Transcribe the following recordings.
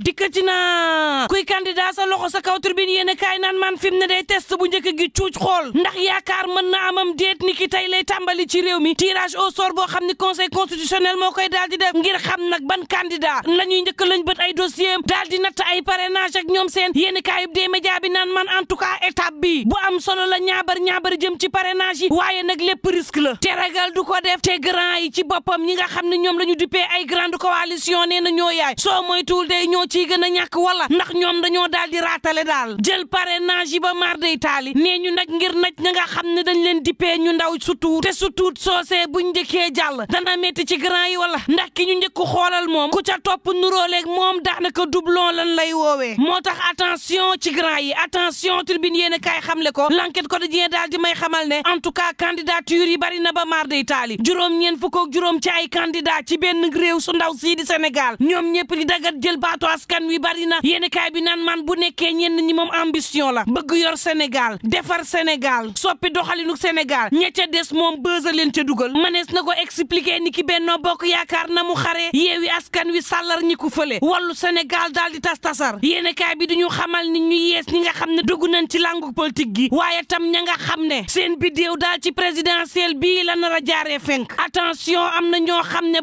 dikkati na kuy candidat sa loxo sa kaw turbine yéen a kaay naan maan fi mu ne day test bu njëkk gi cuuc xool ndax yaakaar mën na amam déet ni tey lay tàmbali ci réew mi tirage au sort boo xam ni conseil constitutionnel moo koy daal di def ngir xam nag ban candidat la ñuy njëkk lañ bët ay dossier daal di natt ay parrainage ak ñoom seen yéen kaayub dee média bi naan man en tout cas étape bi bu am solo la ñaabar ñaabar jëm ci parrainage yi waaye nag lépp risque la te ragal du ci boppam ñi nga xam ne ñoom la ñu duppee ay grande coalition nee na ñoo yaay soo moytuwul day ñoo ciy gën a ñàkk wala ndax ñoom dañoo daal di raatale daal jël parrainage yi ba maar day taali nee ñu nag ngir naj ña nga xam ne dañ leen dippee ñu ndaw sutuut te sutuut soosee buñ njëkkee jàll dana métti ci grand yi wala ndax ki ñu njëkku xoolal moom ku ca topp nuróoleeg moom daanaka doublon lan lay woowe moo tax attention ci grand yi attention tribune yéen a xam le ko lanket l'enquête quotidien daal di may xamal ne en tout cas candidature yi bari na ba maar day taali juróom-ñeent fukk ak juróom ci ay candidat ci benn réew su ndaw sii di Sénégal ñoom ñëpp jël askan wi bari na yéen kaay bi naan man bu nekkee ñenn ñi moom ambition la bëgg yor Sénégal defar Sénégal soppi doxalinu Sénégal ña ca des moom bës leen ca dugal manees na ko expliquer ni ki Benno Bokk Yaakaar na mu xaree yeewi askan wi sàllar ñi ko fële wallu Sénégal daal di tas tasar yéen kaay bi duñu xamal ni ñu yees ñi nga xam ne dugg nañ ci langu politique gi waaye tam ña nga xam ne seen bidéew daal ci présidentiel bii la nar a jaaree fenk attention am na ñoo xam ne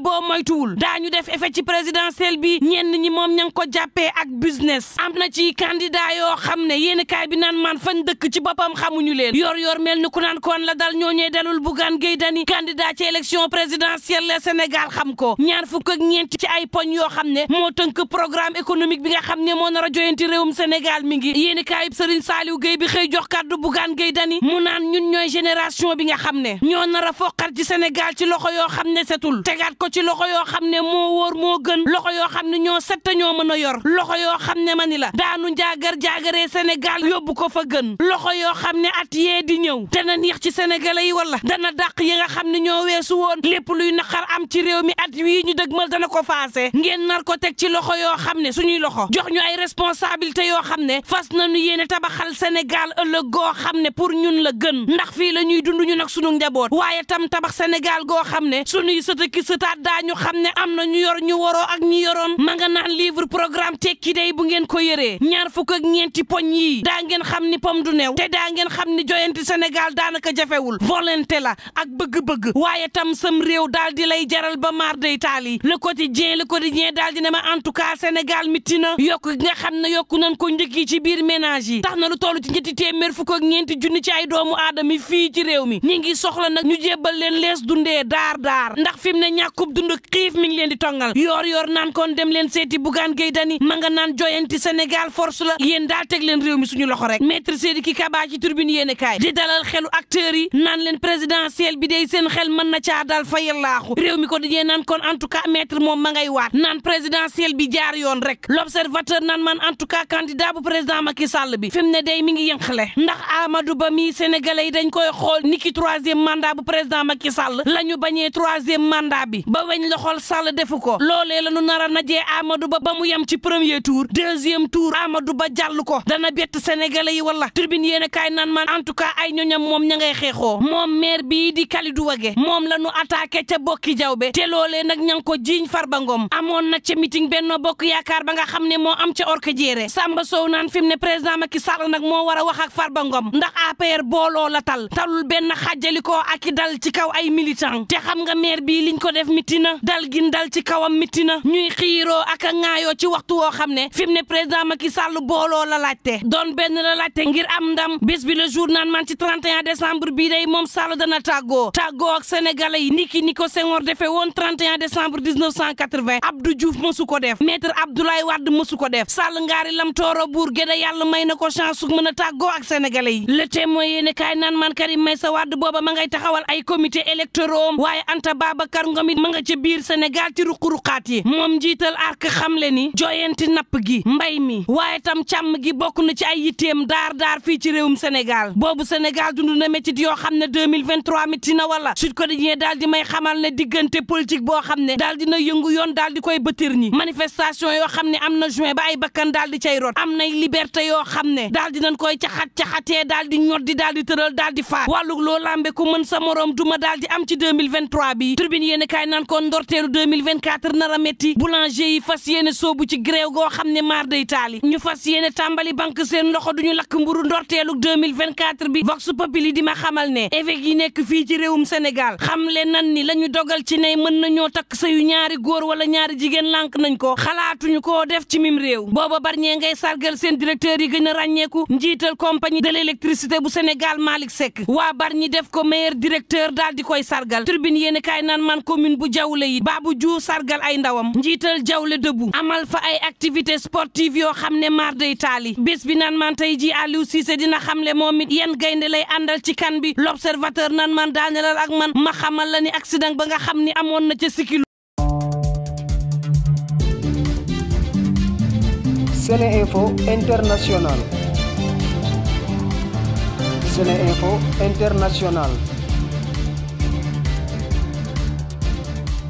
ko jàppee ak business am na ci candidat yoo xam ne yéen bi naan man fan dëkk ci boppam xamuñu leen yor yor mel ni ku naan koon la dal ñooñee dalul Bougane Gueye Dany candidat ci élection présidentielle la Sénégal xam ko ñaar fukk ak ci ay poñ yoo xam ne moo tënk programme économique bi nga xam ne moo nar a joyanti réewum Sénégal mi ngi yéen kaayub Serigne Saliou Gueye bi xëy jox kàddu Bougane Gueye Dany mu naan ñun ñooy génération bi nga xam ne ñoo nar a foqar ci Sénégal ci loxo yoo xam ne setul tegaat ko ci loxo yoo xam ne moo wóor moo gën loxo yoo xam ne ñoo set la yor loxo yoo xam ne ma ni la daanu njaagar jaagaree Sénégal yóbbu ko fa gën loxo yoo xam ne at yee di ñëw dana neex ci sénégalais yi wala dana dàq yi nga xam ne ñoo weesu woon lépp luy naqar am ci réew mi at wii ñu dëgmal dana ko faase ngeen nar ko teg ci loxo yoo xam ne suñuy loxo jox ñu ay responsabilité yoo xam ne fas na nañu yéene tabaxal Sénégal ëllëg goo xam ne pour ñun la gën ndax fii la ñuy dund ñu nag suñu njaboot waaye tam tabax Sénégal goo xam ne suñuy sëtëki sëtaat daa ñu xam ne am ñu yor programme tekki day bu ngeen ko yëree ñaar fukk ak ñeenti poñ yii daa ngeen xam ni pom du neew te daa ngeen xam ni joyanti Sénégal daanaka jafewul volonté la ak bëgg-bëgg waaye tam sam réew daal di lay jaral ba maar day taal yi le quotidien le quotidien daal di ne ma en tout cas Sénégal mitti na yokk nga xam ne yokk nañ ko njëkk yi ci biir ménage yi tax na lu toll ci ñetti téeméer fukk ak ñeenti junni ci ay doomu aadama yi fii ci réew mi ñi ngi soxla nag ñu jébbal leen lees dundee daar daar ndax fi mu ne ñàkkub dund xiif mi ngi leen di tongal yoor yoor naan dem leen seeti bugaan gay dani ma nga naan joyanti Sénégal force la yéen daal teg leen réew mi suñu loxo rek maître Sidiki Kaba ci turbine yéene kaay di dalal xelu acteurs yi leen présidentiel bi day seen xel mën na caa moom ma ngay waat naan présidentiel bi jaar yoon rek l'observateur naan man en tout bu président Macky Sall bi fi ne day mi ngi yënxale ndax Amadou Ba mi sénégalais dañ koy xool niki troisième mandat bu président Macky Sall la ba weñ la a am ci premier tour deuxième tour Amadou Ba jàll ko dana bett sénégalais yi wala tribune yéen a kaay naan man en tout cas ay ñoñam moom ña ngay xeexoo moom maire bii di Kalidou Wage moom la ñu attaqué ca bokki jawbe te loolee nag ña ngi ko jiiñ Farba Ngom amoon nag ca Benno Bokk Yaakaar ba nga xam ne moo am ca orka jéere Samba Sow naan fi mu ne président Macky Sall nag moo war a wax ak Farba Ngom ndax APR booloo la tal talul benn xàjjalikoo ak i dal ci kaw ay militant te xam nga maire bii liñ ko def mitti na dal gin dal ci kawam mitti na ñuy a waxtu woo xam ne fi mu ne président Macky Sall booloo la laajte doon benn la ngir am ndam bés bi le jour naan man ci 31 décembre bii day moom Sall dana tàggoo tàggoo ak sénégalais yi niki ni ko Senghor defee woon 31 décembre 1980 Abdou Diouf mosu ko def maître Abdoulaye Wade mosu ko def Sall ngaari lam tooro buur géda yàlla may na ko chance su mën a tàggoo ak sénégalais yi le témoin yéene kaay naan man Karim Meïssa Wade booba ma ngay taxawal ay comité électoraux waaye Anta Babacar Ngom it ma nga ca biir Sénégal ci ruq-ruqaat moom jiital arc xamle ni mi joyanti napp gi mbay mi waaye tam càmm gi bokk na ci ay yitteem daar daar fii ci réewum Sénégal boobu Sénégal dund na métit yoo xam ne 2023 métti na wala Sud Quotidien daal di may xamal ne diggante politique boo xam ne daal dina yëngu yoon daal di koy bëtër ñi manifestation yoo xam ne am na juin ba ay bakkan daal di cay rot am nay liberté yoo xam ne daal di nañ koy caxat caxatee daal di ñor di daal di tëral daal di faat wàllu loo lambe ku mën sa morom duma daal di am ci 2023 bi turbine yéen kaay naan ko ndorteelu 2024 nar a métti boulanger yi fas yéene soobu yóbbu ci grew go xamne ne maar day taali ñu fas yene tambali bank seen loxo duñu lak mburu 2024 bi vox populi di ma xamal ne évêque yi nek fi ci rewum senegal xam le nan ni lañu dogal ci ne mën nañu tak sayu ñaari goor wala ñaari jigen lank nañ ko xalaatuñu ko def ci mim rew boba barñe ngay sargal seen directeur yi gëna a njital compagnie de l'électricité bu Senegal malik sek waa barñi def ko meilleur directeur dal di koy sargal turbine yene kay nan man commune bu jawle yi babu ju sargal ay ndawam njital jawle debu amal fa ay activité sportive yoo xam ne maar day taali bés bi nan man tey ji Aliou Cissé dina xamle moom it yan gaynde lay àndal ci kan bi l'observateur nan man daanelal ak man ma xamal la ni accident ba nga xam ni amoon na ca sikilu Sene Sene Info International